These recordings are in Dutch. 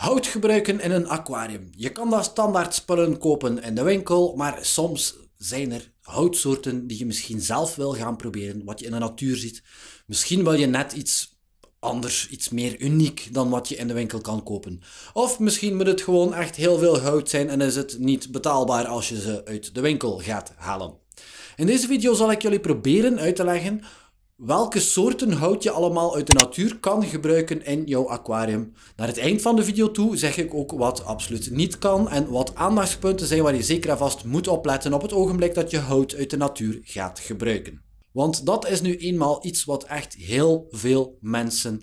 Hout gebruiken in een aquarium. Je kan daar standaard spullen kopen in de winkel, maar soms zijn er houtsoorten die je misschien zelf wil gaan proberen, wat je in de natuur ziet. Misschien wil je net iets anders, iets meer uniek dan wat je in de winkel kan kopen. Of misschien moet het gewoon echt heel veel hout zijn en is het niet betaalbaar als je ze uit de winkel gaat halen. In deze video zal ik jullie proberen uit te leggen welke soorten hout je allemaal uit de natuur kan gebruiken in jouw aquarium. Naar het eind van de video toe zeg ik ook wat absoluut niet kan en wat aandachtspunten zijn waar je zeker en vast moet opletten op het ogenblik dat je hout uit de natuur gaat gebruiken. Want dat is nu eenmaal iets wat echt heel veel mensen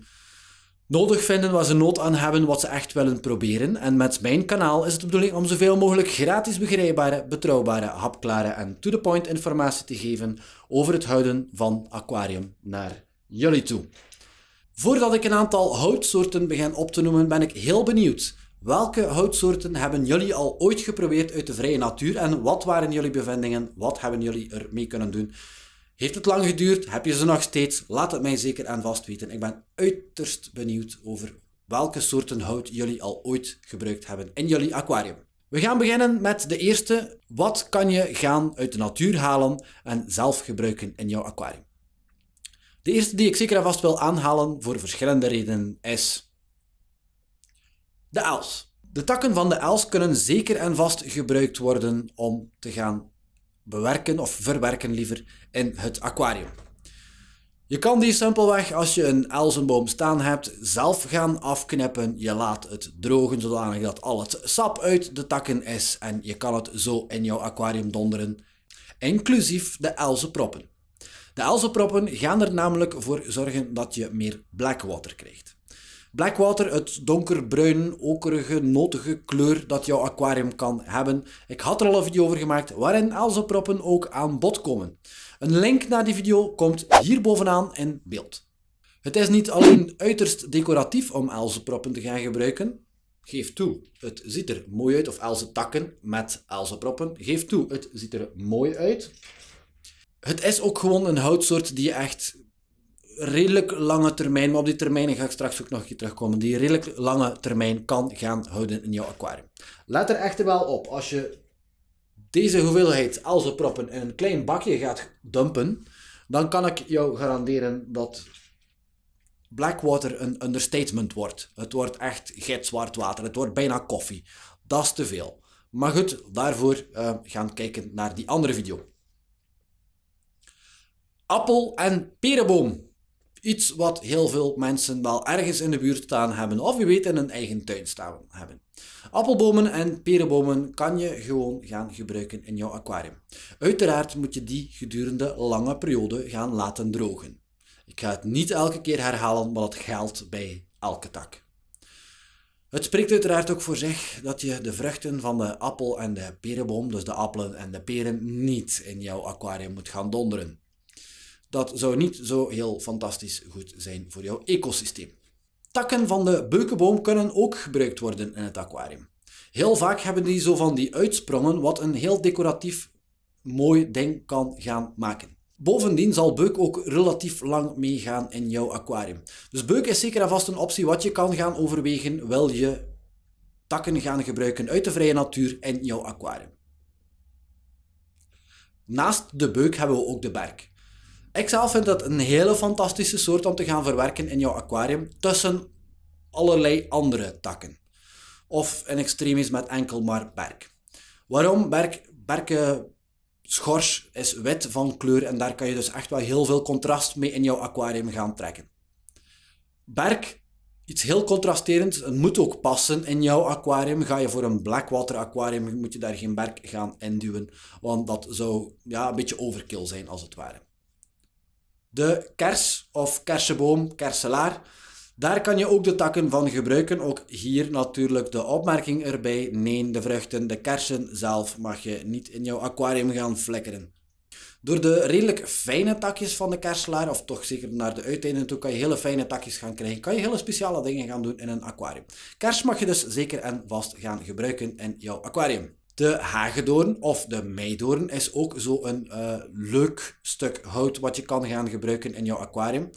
nodig vinden waar ze nood aan hebben, wat ze echt willen proberen. En met mijn kanaal is het de bedoeling om zoveel mogelijk gratis begrijpbare, betrouwbare, hapklare en to-the-point informatie te geven over het houden van aquarium naar jullie toe. Voordat ik een aantal houtsoorten begin op te noemen, ben ik heel benieuwd. Welke houtsoorten hebben jullie al ooit geprobeerd uit de vrije natuur en wat waren jullie bevindingen? Wat hebben jullie ermee kunnen doen? Heeft het lang geduurd? Heb je ze nog steeds? Laat het mij zeker en vast weten. Ik ben uiterst benieuwd over welke soorten hout jullie al ooit gebruikt hebben in jullie aquarium. We gaan beginnen met de eerste. Wat kan je gaan uit de natuur halen en zelf gebruiken in jouw aquarium? De eerste die ik zeker en vast wil aanhalen voor verschillende redenen is de els. De takken van de els kunnen zeker en vast gebruikt worden om te gaan bewerken of verwerken liever in het aquarium. Je kan die simpelweg als je een elzenboom staan hebt zelf gaan afknippen. Je laat het drogen zodanig dat al het sap uit de takken is en je kan het zo in jouw aquarium donderen, inclusief de elzenproppen. De elzenproppen gaan er namelijk voor zorgen dat je meer blackwater krijgt. Blackwater, het donkerbruin, okerige, notige kleur dat jouw aquarium kan hebben. Ik had er al een video over gemaakt waarin alzoproppen ook aan bod komen. Een link naar die video komt hierbovenaan in beeld. Het is niet alleen uiterst decoratief om elzenproppen te gaan gebruiken, Geef toe, het ziet er mooi uit. Of Else takken met Else Geef toe, het ziet er mooi uit. Het is ook gewoon een houtsoort die je echt redelijk lange termijn, maar op die termijn ga ik straks ook nog terugkomen, die redelijk lange termijn kan gaan houden in jouw aquarium. Let er echter wel op, als je deze hoeveelheid proppen, in een klein bakje gaat dumpen, dan kan ik jou garanderen dat Blackwater een understatement wordt. Het wordt echt gitzwart water, het wordt bijna koffie. Dat is te veel. Maar goed, daarvoor uh, gaan kijken naar die andere video appel- en perenboom. Iets wat heel veel mensen wel ergens in de buurt staan hebben, of wie weet in hun eigen tuin staan hebben. Appelbomen en perenbomen kan je gewoon gaan gebruiken in jouw aquarium. Uiteraard moet je die gedurende lange periode gaan laten drogen. Ik ga het niet elke keer herhalen, maar dat geldt bij elke tak. Het spreekt uiteraard ook voor zich dat je de vruchten van de appel en de perenboom, dus de appelen en de peren, niet in jouw aquarium moet gaan donderen. Dat zou niet zo heel fantastisch goed zijn voor jouw ecosysteem. Takken van de beukenboom kunnen ook gebruikt worden in het aquarium. Heel vaak hebben die zo van die uitsprongen, wat een heel decoratief mooi ding kan gaan maken. Bovendien zal beuk ook relatief lang meegaan in jouw aquarium. Dus beuk is zeker en vast een optie wat je kan gaan overwegen, wil je takken gaan gebruiken uit de vrije natuur in jouw aquarium. Naast de beuk hebben we ook de berk. Ik zelf vind dat een hele fantastische soort om te gaan verwerken in jouw aquarium tussen allerlei andere takken. Of in extremis met enkel maar berk. Waarom? Berk, berken schors is wit van kleur en daar kan je dus echt wel heel veel contrast mee in jouw aquarium gaan trekken. Berk, iets heel contrasterends, het moet ook passen in jouw aquarium. Ga je voor een blackwater aquarium, moet je daar geen berk gaan induwen, want dat zou ja, een beetje overkill zijn als het ware de kers of kersenboom, kerselaar. Daar kan je ook de takken van gebruiken. Ook hier natuurlijk de opmerking erbij. Nee, de vruchten, de kersen zelf mag je niet in jouw aquarium gaan flikkeren. Door de redelijk fijne takjes van de kerselaar, of toch zeker naar de uiteinden toe, kan je hele fijne takjes gaan krijgen. Kan je hele speciale dingen gaan doen in een aquarium. Kers mag je dus zeker en vast gaan gebruiken in jouw aquarium. De hagedoorn of de meidoorn is ook zo'n uh, leuk stuk hout wat je kan gaan gebruiken in jouw aquarium.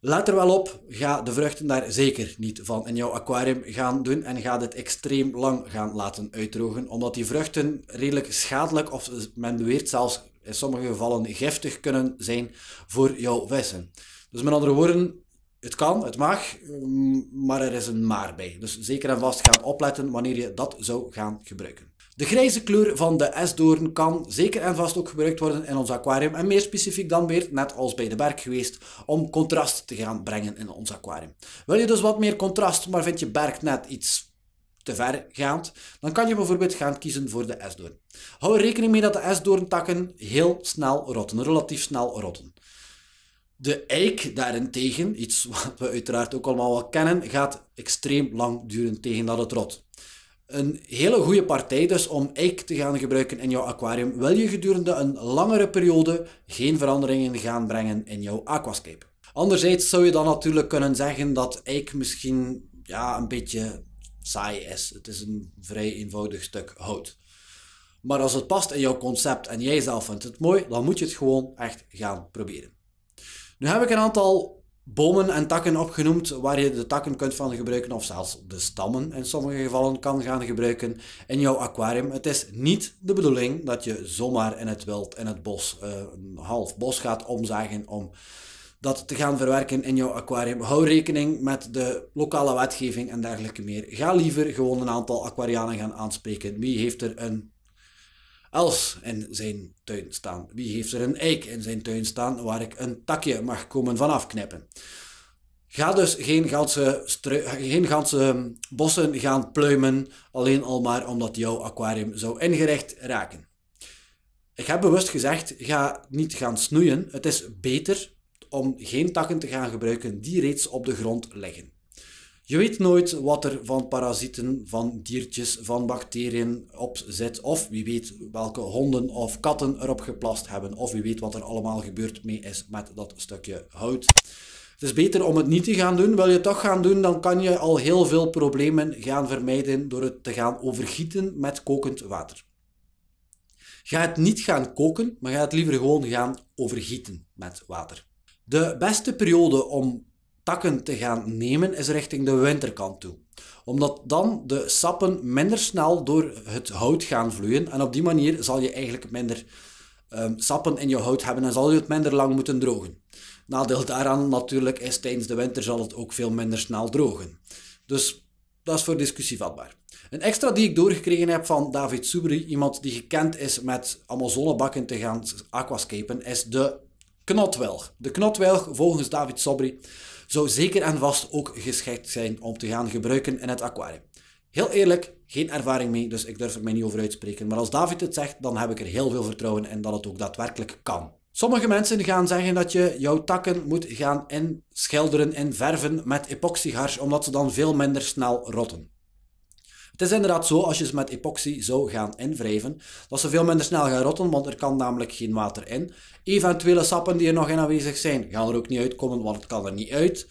Let er wel op, ga de vruchten daar zeker niet van in jouw aquarium gaan doen en ga dit extreem lang gaan laten uitdrogen, omdat die vruchten redelijk schadelijk of men beweert zelfs in sommige gevallen giftig kunnen zijn voor jouw vissen. Dus met andere woorden, het kan, het mag, mm, maar er is een maar bij. Dus zeker en vast gaan opletten wanneer je dat zou gaan gebruiken. De grijze kleur van de esdoorn kan zeker en vast ook gebruikt worden in ons aquarium en meer specifiek dan weer, net als bij de berg geweest, om contrast te gaan brengen in ons aquarium. Wil je dus wat meer contrast, maar vind je berg net iets te ver gaand, dan kan je bijvoorbeeld gaan kiezen voor de esdoorn. Hou er rekening mee dat de esdoorntakken heel snel rotten, relatief snel rotten. De eik daarentegen, iets wat we uiteraard ook allemaal wel kennen, gaat extreem lang duren tegen dat het rot een hele goede partij dus om eik te gaan gebruiken in jouw aquarium, wil je gedurende een langere periode geen veranderingen gaan brengen in jouw aquascape. Anderzijds zou je dan natuurlijk kunnen zeggen dat eik misschien ja, een beetje saai is. Het is een vrij eenvoudig stuk hout. Maar als het past in jouw concept en jij zelf vindt het mooi, dan moet je het gewoon echt gaan proberen. Nu heb ik een aantal bomen en takken opgenoemd waar je de takken kunt van gebruiken of zelfs de stammen in sommige gevallen kan gaan gebruiken in jouw aquarium. Het is niet de bedoeling dat je zomaar in het wild, in het bos, eh, een half bos gaat omzagen om dat te gaan verwerken in jouw aquarium. Hou rekening met de lokale wetgeving en dergelijke meer. Ga liever gewoon een aantal aquarianen gaan aanspreken. Wie heeft er een Els in zijn tuin staan? Wie heeft er een eik in zijn tuin staan waar ik een takje mag komen vanaf knippen? Ga dus geen ganse, geen ganse ehm, bossen gaan pluimen, alleen al maar omdat jouw aquarium zou ingericht raken. Ik heb bewust gezegd, ga niet gaan snoeien. Het is beter om geen takken te gaan gebruiken die reeds op de grond liggen. Je weet nooit wat er van parasieten, van diertjes, van bacteriën op zit. Of wie weet welke honden of katten erop geplast hebben. Of wie weet wat er allemaal gebeurd mee is met dat stukje hout. Het is beter om het niet te gaan doen. Wil je het toch gaan doen, dan kan je al heel veel problemen gaan vermijden door het te gaan overgieten met kokend water. Ga het niet gaan koken, maar ga het liever gewoon gaan overgieten met water. De beste periode om takken te gaan nemen is richting de winterkant toe. Omdat dan de sappen minder snel door het hout gaan vloeien en op die manier zal je eigenlijk minder ehm, sappen in je hout hebben en zal je het minder lang moeten drogen. Nadeel daaraan natuurlijk is tijdens de winter zal het ook veel minder snel drogen. Dus dat is voor discussie vatbaar. Een extra die ik doorgekregen heb van David Subri, iemand die gekend is met amazonebakken te gaan aquascapen, is de knotwelg. De knotwelg, volgens David Sobri, zou zeker en vast ook geschikt zijn om te gaan gebruiken in het aquarium. Heel eerlijk, geen ervaring mee, dus ik durf er mij niet over uitspreken. Maar als David het zegt, dan heb ik er heel veel vertrouwen in dat het ook daadwerkelijk kan. Sommige mensen gaan zeggen dat je jouw takken moet gaan inschilderen en verven met epoxyhars, omdat ze dan veel minder snel rotten. Het is inderdaad zo, als je ze met epoxy zou gaan invrijven, dat ze veel minder snel gaan rotten, want er kan namelijk geen water in. Eventuele sappen die er nog in aanwezig zijn, gaan er ook niet uitkomen, want het kan er niet uit.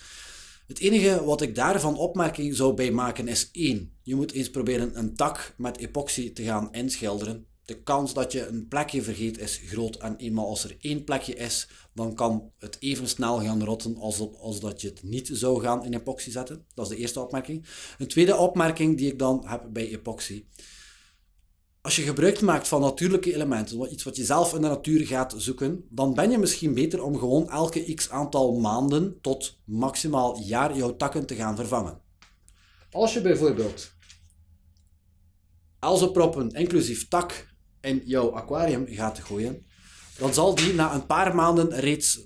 Het enige wat ik daarvan opmerking zou bij maken is één. Je moet eens proberen een tak met epoxy te gaan inschilderen de kans dat je een plekje vergeet is groot. En eenmaal als er één plekje is, dan kan het even snel gaan rotten als, als dat je het niet zou gaan in epoxy zetten. Dat is de eerste opmerking. Een tweede opmerking die ik dan heb bij epoxy. Als je gebruik maakt van natuurlijke elementen, iets wat je zelf in de natuur gaat zoeken, dan ben je misschien beter om gewoon elke x aantal maanden tot maximaal jaar jouw takken te gaan vervangen. Als je bijvoorbeeld elzenproppen inclusief tak in jouw aquarium gaat gooien, dan zal die na een paar maanden reeds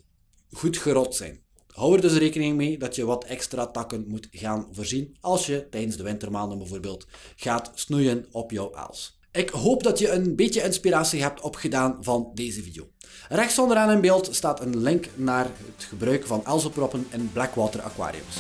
goed gerot zijn. Hou er dus rekening mee dat je wat extra takken moet gaan voorzien als je tijdens de wintermaanden bijvoorbeeld gaat snoeien op jouw aals. Ik hoop dat je een beetje inspiratie hebt opgedaan van deze video. Rechts onderaan in beeld staat een link naar het gebruik van elzenproppen in Blackwater aquariums.